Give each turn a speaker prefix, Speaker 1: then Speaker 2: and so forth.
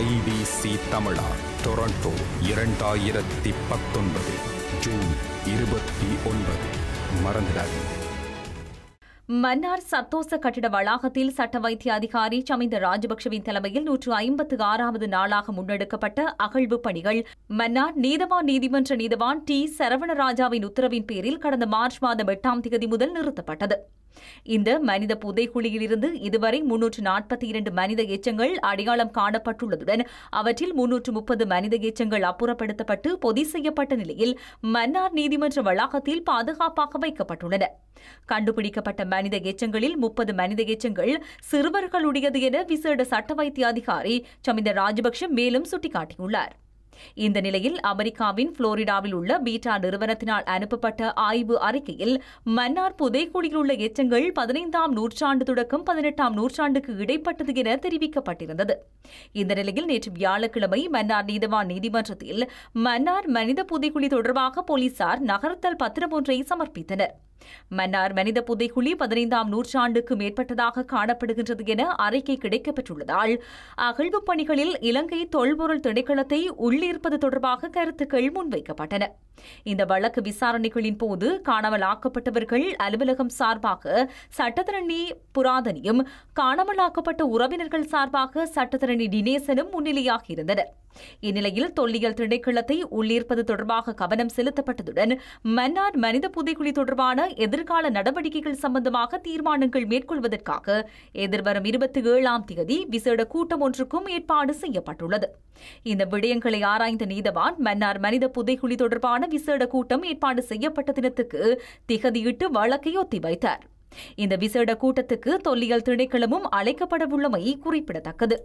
Speaker 1: IBC தமிழா Toronto இரண்டாயிரத்தி பத்தொன்பது ஜூன் இருபத்தி ஒன்பது மறந்துடாதீங்க மன்னார் சத்தோச கட்டிட வளாகத்தில் சட்ட வைத்திய அதிகாரி சமிந்த ராஜபக்சவின் தலைமையில் நூற்று ஐம்பத்து ஆறாவது நாளாக முன்னெடுக்கப்பட்ட அகழ்வு பணிகள் மன்னார் நீதவான் நீதிமன்ற நீதவான் டி சரவணராஜாவின் உத்தரவின் பேரில் கடந்த மார்ச் மாதம் எட்டாம் தேதி முதல் நிறுத்தப்பட்டது இந்த மனித புதைக்குழியிலிருந்து இதுவரை முன்னூற்று நாற்பத்தி இரண்டு மனித எச்சங்கள் அடையாளம் காணப்பட்டுள்ளதுடன் அவற்றில் முன்னூற்று முப்பது மனித எச்சங்கள் அப்புறப்படுத்தப்பட்டு பொதி செய்யப்பட்ட நிலையில் மன்னார் நீதிமன்ற வளாகத்தில் பாதுகாப்பாக வைக்கப்பட்டுள்ளன கண்டுபிடிக்கப்பட்ட மனித எச்சங்களில் முப்பது மனித எச்சங்கள் சிறுவர்களுடையது என விசேட சட்ட வைத்திய அதிகாரி சமிந்த ராஜபக்ஷ மேலும் சுட்டிக்காட்டியுள்ளார் இந்த நிலையில் அமெரிக்காவின் புளோரிடாவில் உள்ள பீட்டா நிறுவனத்தினால் அனுப்பப்பட்ட ஆய்வு அறிக்கையில் மன்னார் புதைக்குடியில் உள்ள எச்சங்கள் பதினைந்தாம் நூற்றாண்டு தொடக்கம் பதினெட்டாம் நூற்றாண்டுக்கு இடைப்பட்டது என தெரிவிக்கப்பட்டிருந்தது இந்த நிலையில் நேற்று வியாழக்கிழமை மன்னார் நீதவான் நீதிமன்றத்தில் மன்னார் மனித புதைக்குழி தொடர்பாக போலீசார் நகர்த்தல் பத்திரம் ஒன்றை சமர்ப்பித்தனர் மன்னார் மனித புதைக்குழி பதினைந்தாம் நூற்றாண்டுக்கு மேற்பட்டதாக காணப்படுகின்றது என அறிக்கை கிடைக்கப்பெற்றுள்ளதால் அகழ்வு பணிகளில் இலங்கை தொல்பொருள் திணைக்களத்தை உள்ளிருப்பது தொடர்பாக கருத்துக்கள் முன்வைக்கப்பட்டன இந்த வழக்கு விசாரணைகளின் போது காணாமல் ஆக்கப்பட்டவர்கள் அலுவலகம் சார்பாக சட்டத்திரணி புராதனியும் காணாமலாக்கப்பட்ட உறவினர்கள் சார்பாக சட்டத்திரணி டினேசனும் முன்னிலையாக இருந்தனர் இந்நிலையில் தொல்லியல் திணைக்களத்தை உள்ளீர்ப்பது தொடர்பாக கவனம் செலுத்தப்பட்டதுடன் மன்னார் மனித புதைக்குழி தொடர்பான எதிர்கால நடவடிக்கைகள் சம்பந்தமாக தீர்மானங்கள் மேற்கொள்வதற்காக எதிர்வரும் இருபத்தி ஏழாம் தேதி விசேட கூட்டம் ஒன்றுக்கும் ஏற்பாடு செய்யப்பட்டுள்ளது இந்த விடயங்களை ஆராய்ந்த நீதவான் மன்னார் மனித புதைகுழி தொடர்பான விசேட கூட்டம் ஏற்பாடு செய்யப்பட்ட தினத்துக்கு திகதியிட்டு வழக்கை ஒத்திவைத்தார் இந்த விசேட கூட்டத்துக்கு தொல்லியல் திணைக்களமும் அழைக்கப்படவுள்ளமை குறிப்பிடத்தக்கது